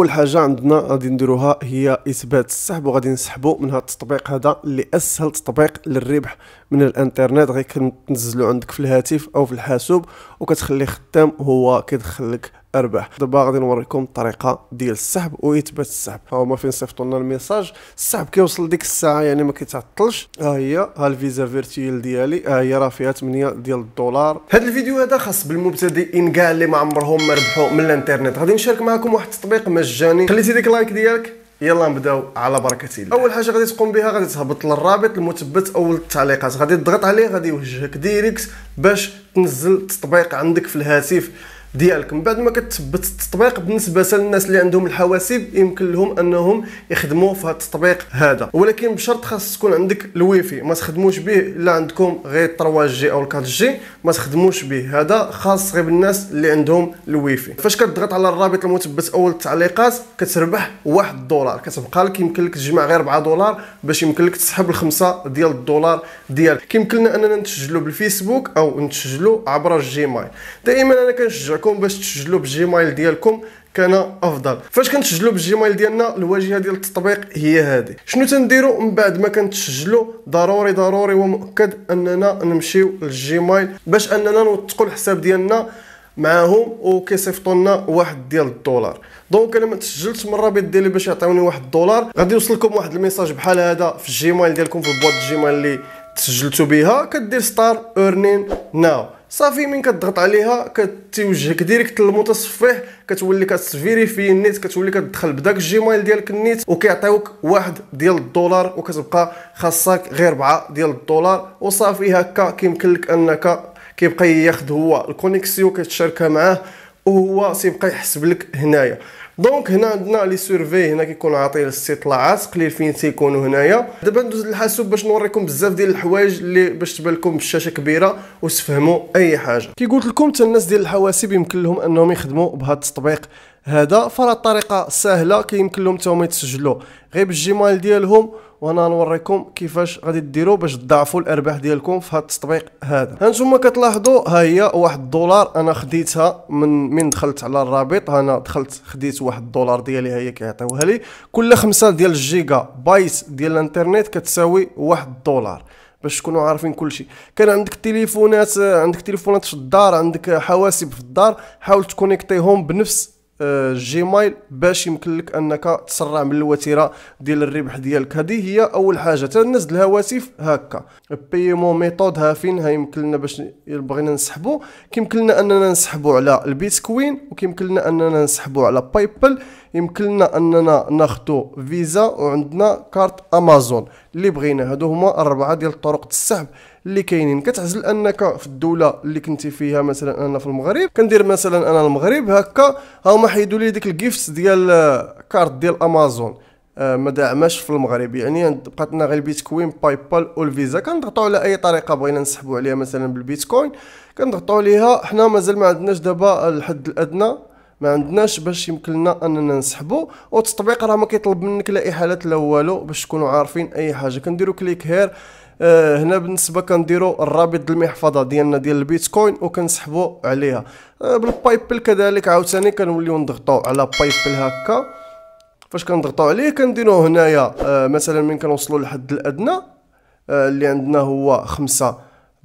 اول حاجه عندنا غادي نديروها هي اثبات السحب وغادي نسحبوا من هذا التطبيق هذا اللي اسهل تطبيق للربح من الانترنت غير كتنزلو عندك في الهاتف او في الحاسوب وكتخلي خدام هو كيدخل لك ارباح دابا غادي نوريكم الطريقه ديال السحب واثبات السحب ها هما فين صيفطوا لنا الميساج السحب كيوصل ديك الساعه يعني ما كيتعطلش ها هي ها الفيزا فيرتيل ديالي ها هي راه فيها 8 ديال الدولار هذا الفيديو هذا خاص بالمبتدئين كاع اللي ما عمرهم ما ربحوا من الانترنت غادي نشارك معكم واحد التطبيق مجاني خليتي ديك لايك ديالك يلا نبداو على بركه الله اول حاجه غادي تقوم بها غادي تهبط للرابط المثبت اول التعليقات غادي تضغط عليه غادي يوجهك ديريكت باش تنزل التطبيق عندك في الهاتف ديالك من بعد ما كتثبت التطبيق بالنسبه للناس اللي عندهم الحواسيب يمكن لهم انهم يخدموا في هذا التطبيق هذا ولكن بشرط خاص تكون عندك الويفي ما تخدموش به الا عندكم غير 3 جي او 4 جي ما تخدموش به هذا خاص غير بالناس اللي عندهم الويفي فاش كتضغط على الرابط المثبت اول التعليقات كتربح 1 دولار كتبقى لك يمكن لك تجمع غير 4 دولار باش يمكن لك تسحب الخمسه ديال الدولار ديالك كيمكن لنا اننا نسجلوا بالفيسبوك او نسجلوا عبر الجيميل دائما انا كنشجع ديالكم باش تسجلوا بالجيميل ديالكم كان افضل فاش كنتسجلوا بالجيميل ديالنا الواجهه ديال التطبيق هي هذه شنو تنديروا من بعد ما كنتسجلوا ضروري ضروري ومؤكد اننا نمشيو للجيميل باش اننا نوثقوا الحساب ديالنا معاهم وكيصيفطوا لنا واحد ديال الدولار دونك انا ما تسجلتش من الرابط ديالي باش يعطيوني واحد الدولار غادي يوصلكم واحد الميساج بحال هذا في الجيميل ديالكم في البوط الجيميل اللي تسجلتوا بها كدير ستار ارنين ناو صافي من كتضغط عليها كتوجهك ديريكت للمتصفح كتولي كتفيريفي النيت كتولي كتدخل بداك الجيميل ديالك النيت وكيعطيوك واحد ديال الدولار وكتبقى خاصك غير 4 ديال الدولار وصافي هكا كيمكن لك انك كيبقى ياخذ هو الكونيكسيون كتشاركها معاه وهو سيبقى يحسب لك هنايا دونك هنا عندنا لي سيرفي هنا كيكون عاطي الاستطلاعات قليل فين تيكونوا هنايا دابا ندوز للحاسوب باش نوريكم بزاف ديال الحوايج اللي باش تبان لكم بالشاشه كبيره وتفهموا اي حاجه كي قلت لكم حتى الناس ديال الحواسيب يمكن لهم انهم يخدموا بهذا التطبيق هذا فراه الطريقه سهله كيمكن لهم حتى هما يتسجلوا غير بالجيميل ديالهم وانا نوريكم كيفاش غادي ديروا باش تضاعفوا الارباح ديالكم في هذا التطبيق هذا هانتوما كتلاحظوا ها هي واحد الدولار انا خديتها من من دخلت على الرابط انا دخلت خديت واحد الدولار ديالي ها هي كيعطيوها لي كل خمسة ديال الجيجا بايت ديال الانترنت كتساوي واحد الدولار باش تكونوا عارفين كل شيء كان عندك تليفونات عندك تليفونات في الدار عندك حواسب في الدار حاول تكونيكتيهم بنفس جيمايل آه، باش يمكن لك انك تسرع من الوتيره ديال الربح ديالك هذه هي اول حاجه تنزل الهواتف هكا بيمو ميثود ها فين ها يمكن لنا باش بغينا نسحبو كيمكن لنا اننا نسحبو على البيتكوين وكيمكن لنا اننا نسحبو على بايبل يمكن لنا اننا ناخذ فيزا وعندنا كارت امازون اللي بغينا هادو هما اربعه ديال الطرق السحب اللي كاينين كتعزل انك في الدوله اللي كنتي فيها مثلا انا في المغرب كندير مثلا انا المغرب هكا ها هما حيدوا لي ديك الجيفتس ديال كارت آه، ديال امازون آه ما داعماش في المغرب يعني بقاتنا غير البيتكوين باي بال او الفيزا كنضغطوا على اي طريقه بغينا نسحبوا عليها مثلا بالبيتكوين كنضغطوا عليها حنا مازال ما عندناش دابا الحد الادنى ما عندناش باش يمكن لنا اننا نسحبوا والتطبيق راه ما كيطلب منك لا احالات لا والو باش تكونوا عارفين اي حاجه كنديروا كليك هير آه، هنا بالنسبه كنديروا الرابط المحفظه ديالنا ديال البيتكوين وكنسحبوا عليها آه، بالبايبل كذلك عاوتاني كنوليو نضغطوا على بايبل هكا فاش كنضغطوا عليه كنديروا هنايا آه، مثلا من كنوصلوا للحد الادنى اللي عندنا هو خمسة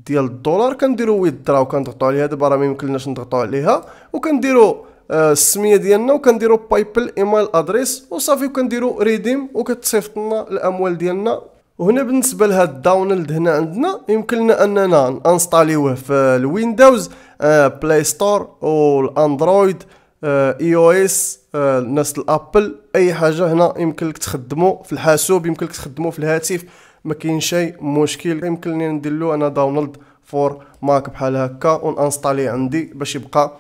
ديال الدولار كنديرو ويدرا وكنضغطوا عليها دابا راه يمكنناش نضغطو عليها وكنديروا السميه ديالنا وكنديروا بايبل ايميل ادريس وصافي وكنديروا ريديم وكتصيفط لنا الاموال ديالنا وهنا بالنسبه لهاد الداونلود هنا عندنا يمكننا اننا انستاليوه في الويندوز بلاي آه، ستور الأندرويد آه، اي او اس آه، ناس الابل اي حاجه هنا يمكنك تخدمو في الحاسوب يمكنك تخدمو في الهاتف ما كاين شي مشكل يمكنني ندير له انا داونلود فور ماك بحال هكا ونانستالي عندي باش يبقى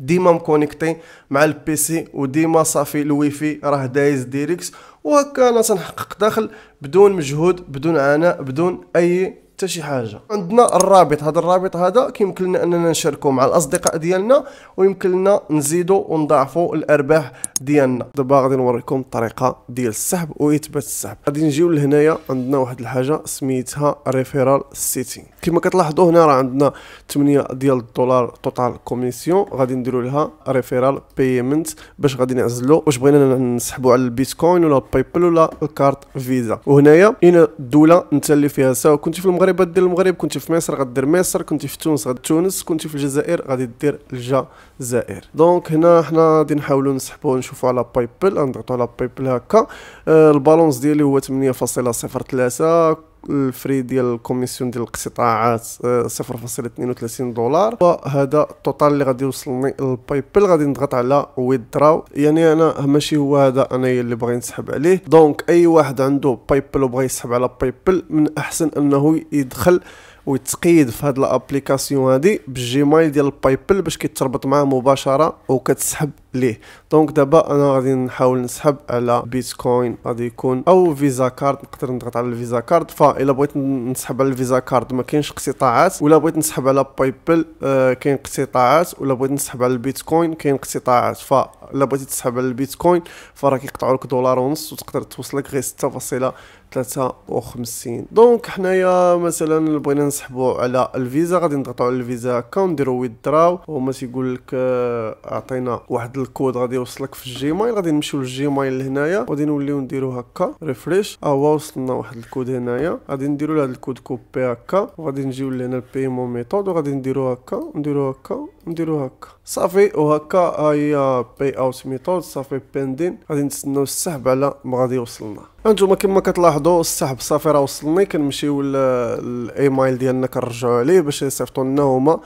ديما مكونيكتي مع البي سي وديما صافي الويفي راه دايز ديريكس وهكا انا تنحقق دخل بدون مجهود بدون عناء بدون اي حتى شي حاجه عندنا الرابط هذا الرابط هذا كيمكن لنا اننا نشاركوه مع الاصدقاء ديالنا ويمكن لنا نزيدوا ونضاعفوا الارباح ديالنا دابا غادي نوريكم الطريقه ديال السحب واثبات السحب غادي نجيو لهنايا عندنا واحد الحاجه سميتها ريفيرال سيتين كما كتلاحظوا هنا راه عندنا 8 ديال الدولار توتال كوميسيون غادي نديروا لها ريفيرال بيمنت باش غادي نعزلوا واش بغينا نسحبوا على البيتكوين ولا بايبل ولا الكارت فيزا وهنايا هنا الدوله انت اللي فيها سواء كنت في المغرب المغرب غدير المغرب كنتي في مصر غدير مصر كنتي في تونس غدير تونس كنتي في الجزائر غادي دير الجزائر دونك هنا حنا غادي نحاولوا نسحبوا نشوفوا على بايبل نضغطوا على بايبل هكا آه، البالونس ديالي هو 8.03 الفري ديال الكوميسيون ديال الاقتطاعات 0.32 آه، دولار وهذا التوتال اللي غادي يوصلني الباي بال غادي نضغط على ويدراو يعني انا ماشي هو هذا انايا اللي باغي نسحب عليه دونك اي واحد عنده باي بال وبغى يسحب على باي بال من احسن انه يدخل ويتقيد في هاد الابليكاسيون هادي بالجيميل ديال البايبل باش كيتربط معاه مباشره وكتسحب ليه دونك دابا انا غادي نحاول نسحب على بيتكوين غادي يكون او فيزا كارد نقدر نضغط على الفيزا كارد فالا بغيت نسحب على الفيزا كارد ما كاينش اقتطاعات ولا بغيت نسحب على بايبل آه، كاين اقتطاعات ولا بغيت نسحب على البيتكوين كاين اقتطاعات الا بغيتي تسحب على البيتكوين فراه كيقطعوا لك دولار ونص وتقدر توصلك غير 6.5 53 دونك حنايا مثلا بغينا نسحبوا على الفيزا غادي نضغطوا على الفيزا هكا ونديروا ويدراو هما تيقول لك آه، اعطينا واحد الكود غادي يوصلك في الجيميل غادي نمشيو للجيميل لهنايا غادي نوليو نديرو هكا ريفريش ها هو وصلنا واحد الكود هنايا غادي نديرو لهاد الكود كوبي هكا وغادي نجيو لهنا البيمون ميثود وغادي نديرو هكا نديرو هكا نديرو هكا صافي وهكا هي باي اوت ميثود صافي بيندين غادي نتسناو السحب على ما غادي يوصلنا انتم كما كتلاحظوا السحب صافي راه وصلني كنمشيو للايميل ديالنا كنرجعوا عليه باش يصيفطوا لنا هما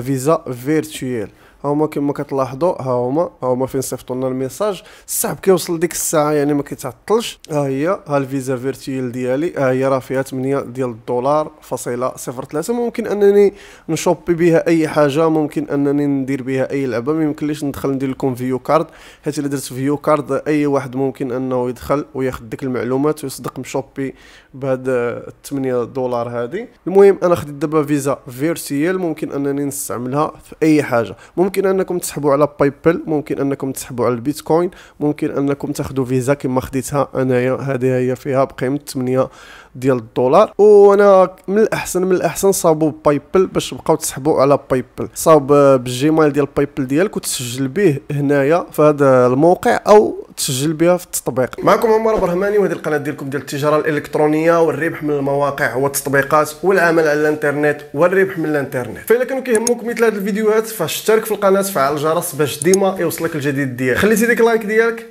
فيزا آه، فيرتويال هما كما كتلاحظوا ها هما ها هما فين صيفطوا لنا الميساج الصعب كيوصل ديك الساعه يعني ما كيتعطلش ها هي ها الفيزا فيرتيل ديالي ها هي راه فيها 8 ديال الدولار فاصله 03 ممكن انني نشوبي بها اي حاجه ممكن انني ندير بها اي لعبه ما يمكنليش ندخل ندير لكم فيو كارد حيت الا درت فيو كارد اي واحد ممكن انه يدخل وياخذ ديك المعلومات ويصدق مشوبي بهاد 8 دولار هذه المهم انا خديت دابا فيزا فيرتيل ممكن انني نستعملها في اي حاجه ممكن ممكن انكم تسحبوا على بايبل ممكن انكم تسحبوا على البيتكوين ممكن انكم تاخذوا فيزا كما خديتها انايا هذه هي فيها بقيمه 8 ديال الدولار وانا من الاحسن من الاحسن صابوا بايبل باش تبقاو تسحبوا على بايبل صاب بالجيميل ديال بايبل ديالك وتسجل به هنايا في هذا الموقع او تسجل بها في التطبيق معكم عمر برهماني وهذه القناه ديالكم ديال التجاره الالكترونيه والربح من المواقع والتطبيقات والعمل على الانترنت والربح من الانترنت فإذا كانوا كيهموك مثل هذه الفيديوهات فاشترك في القناه فعل الجرس باش ديما يوصلك الجديد ديالك خليتي ديك لايك ديالك